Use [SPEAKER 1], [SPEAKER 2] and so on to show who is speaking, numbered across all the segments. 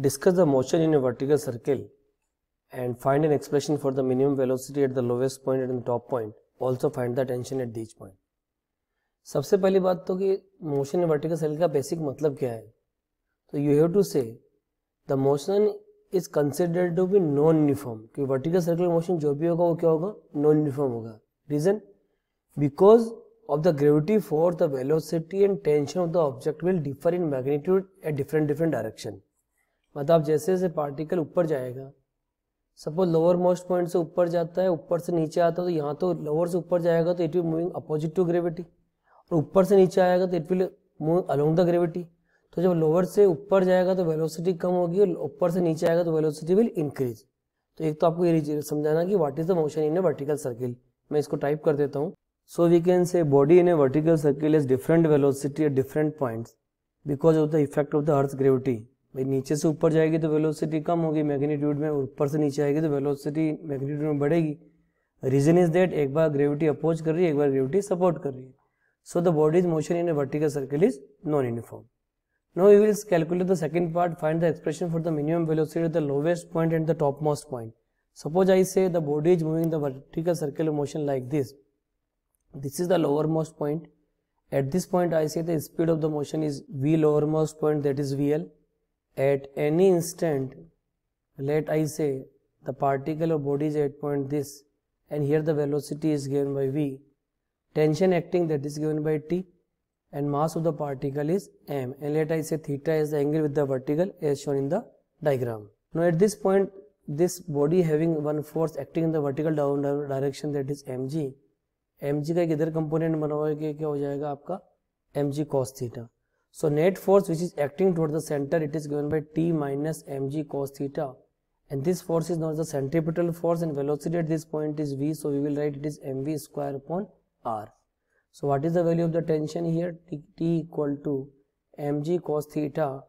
[SPEAKER 1] Discuss the motion in a vertical circle and find an expression for the minimum velocity at the lowest point and the top point. Also find the tension at each point. सबसे पहली बात तो कि motion in vertical circle का basic मतलब क्या है तो you have to say the motion is considered to be non uniform क्योंकि वर्टिकल सर्कल मोशन जो भी होगा वो क्या होगा नॉन यूनिफॉर्म होगा reason because of the gravity for the velocity and tension of the object will differ in magnitude at different different direction मतलब जैसे जैसे पार्टिकल ऊपर जाएगा सपोज लोअर मोस्ट पॉइंट से ऊपर जाता है ऊपर से नीचे आता है तो यहाँ तो लोअर से ऊपर जाएगा तो it will moving opposite to gravity और ऊपर से नीचे आएगा तो it will move along the gravity तो जब लोअर से ऊपर जाएगा तो वेलोसिटी कम होगी और ऊपर से नीचे आएगा तो वेलोसिटी विल इंक्रीज तो एक तो आपको ये समझाना कि what is the motion in a vertical circle मैं इसको टाइप कर देता हूँ so we can say body in a vertical circle is different velocity at different points because of the effect of the earth gravity भाई नीचे से ऊपर जाएगी तो वेलोसिटी कम होगी मैग्नीट्यूड में ऊपर से नीचे आएगी तो वेलोसिटी मैग्नीट्यूड में बढ़ेगी रीजन इज दैट एक बार ग्रेविटी अपोज कर रही है एक बार ग्रेविटी सपोर्ट कर रही है so the bodies motion in vertical circle is non uniform no you will calculate the second part find the expression for the minimum velocity the lowest point and the top most point suppose I say the body is moving the vertical circle motion like this this is the lower most point at this point I say the speed of the motion is V lower most point that is V L at any instant let i say the particle or body is at point this and here the velocity is given by v tension acting that is given by t and mass of the particle is m and let i say theta is the angle with the vertical as shown in the diagram now at this point this body having one force acting in the vertical down direction that is mg mg का एक इधर component बना हुआ है कि क्या हो जाएगा आपका mg cos theta So net force which is acting towards the center it is given by T minus mg cos theta and this force is known as the centripetal force and velocity at this point is v so we will write it is mv square upon r. So what is the value of the tension here T, T equal to mg cos theta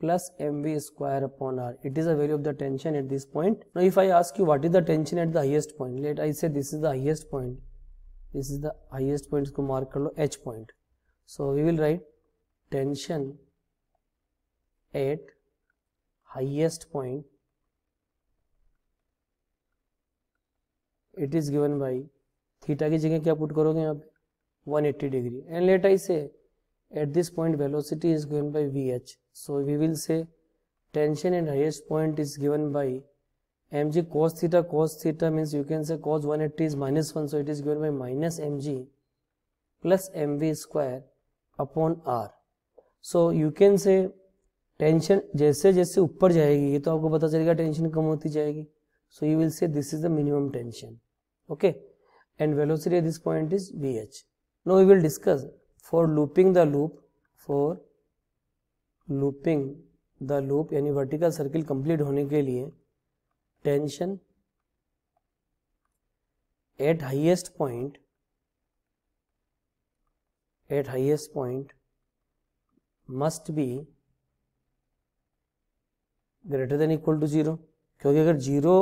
[SPEAKER 1] plus mv square upon r. It is the value of the tension at this point. Now if I ask you what is the tension at the highest point let I say this is the highest point this is the highest point isko mark h point. So we will write tension at highest point it is given by theta की जगह क्या put करोगे यहाँ पे 180 degree and let I say at this point velocity is given by V H so we will say tension and highest point is given by M G cos theta cos theta means you can say cos 180 is minus one so it is given by minus M G plus M V square upon R so you can say tension जैसे जैसे ऊपर जाएगी ये तो आपको पता चलेगा tension कम होती जाएगी so you will say this is the minimum tension okay and velocity this point is V H no you will discuss for looping the loop for looping the loop यानी वर्टिकल सर्किल कंप्लीट होने के लिए tension at highest point at highest point must be greater than equal to zero क्योंकि अगर zero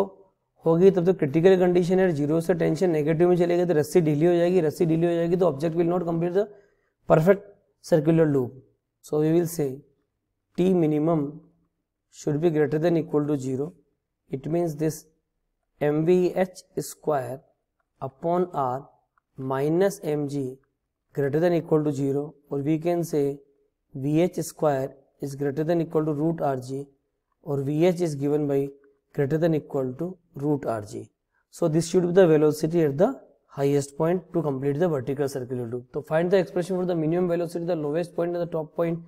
[SPEAKER 1] होगी तब तो critical condition है जीरो से टेंशन नेगेटिव में चलेगी तो रस्सी ढीली हो जाएगी रस्सी ढीली हो जाएगी तो object will not complete the perfect circular loop so we will say T minimum than equal to zero it means this M means H square upon R minus M G greater than equal to zero और we can say V H square is greater than equal to root R G और V H is given by greater than equal to root R G so this should be the velocity at the highest point to complete the vertical circular loop तो find the expression for the minimum velocity the lowest point and the top point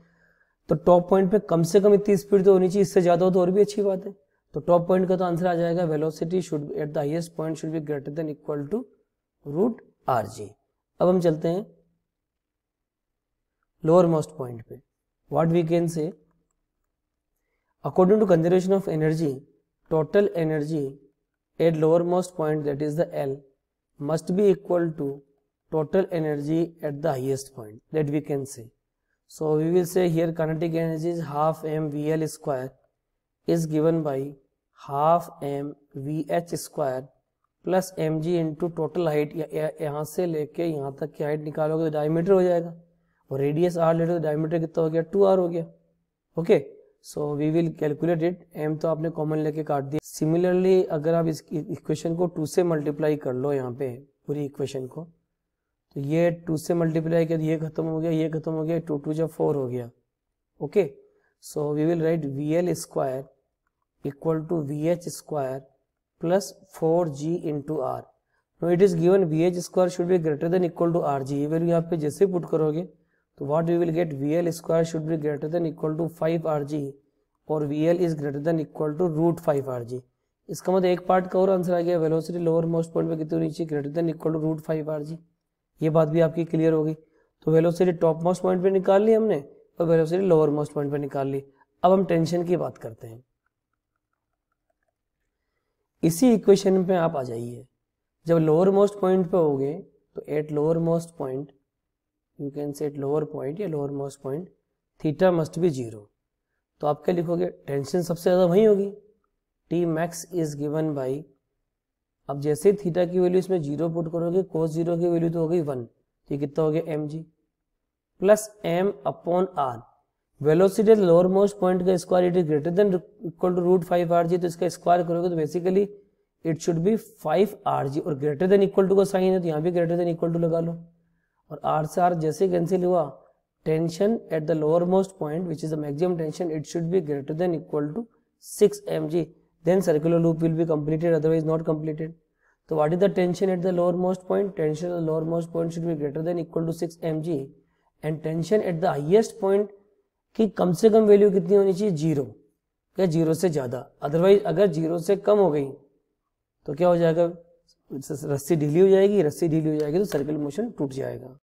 [SPEAKER 1] तो top point पे कम से कम इतनी speed तो होनी चाहिए इससे ज्यादा हो तो और भी अच्छी बात है तो टॉप पॉइंट का तो आंसर आ जाएगा velocity should at the highest point should be greater than equal to root R G अब हम चलते हैं लोअर मोस्ट पॉइंट पे what we can say according to conservation of energy total energy at lower most point that is the L must be equal to total energy at the highest point that we can say. So we will say here kinetic energy is half mvl square is given by half mvh square plus M G into total height यहाँ से लेके यहाँ तक की height निकालोगे तो diameter हो जाएगा और रेडियस आर ले लो तो डायमीटर कितना हो गया टू आर हो गया okay so we will calculate it M तो आपने कॉमन लेके काट दिया सिमिलरली अगर आप इस इक्वेशन को टू से मल्टीप्लाई कर लो यहाँ पे पूरी इक्वेशन को तो ये टू से मल्टीप्लाई कर ये खत्म हो गया ये खत्म हो गया टू टू जब फोर हो गया okay so we will write V L square equal to V H square plus four G into R no it is given V H square should be greater than equal to R G ये value यहाँ पे जैसे put करोगे तो what we will get V L square should be greater than equal to five R G और V L is greater than equal to root five R G इसका मतलब एक पार्ट का और आंसर आ गया वेलोसिटी लोअर मोस्ट पॉइंट पे कितनी होनी चाहिए greater than equal to root five R G ये बात भी आपकी क्लियर होगी तो वेलोसिटी टॉप मोस्ट पॉइंट पे निकाल ली हमने और वेलोसिटी लोअर मोस्ट पॉइंट पे निकाल ली अब हम टेंशन की बात करते हैं इसी इक्वेशन पे आप आ जाइए जब लोअर मोस्ट पॉइंट पे होगे तो at lower most point you can set lower point या lower most point theta must be zero तो आप क्या लिखोगे टेंशन सबसे ज़्यादा वही होगी T max is given by अब जैसे थीटा की वैल्यू इसमें जीरो पुट करोगे कोस जीरो की वैल्यू तो हो गई वन तो ये कितना हो गया M G plus M upon R velocity lower most point का square it is greater than equal to root five R G तो इसका स्क्वायर करोगे तो basically it should be five R G और ग्रेटर देन इक्वल टू का sign है तो यहाँ भी ग्रेटर देन इक्वल टू लगा लो और आर से आर जैसे कैंसिल हुआ tension at the lower most point which is the maximum tension it should be greater than equal to six M G then circular loop will be completed otherwise not completed तो what is the tension at the lower most point tension at the lower most point should be greater than equal to six M G and tension at the highest point की कम से कम value कितनी होनी चाहिए zero या zero से ज्यादा otherwise अगर जीरो से कम हो गई तो क्या हो जाएगा रस्सी ढीली हो जाएगी रस्सी ढीली हो जाएगी तो सर्कल मोशन टूट जाएगा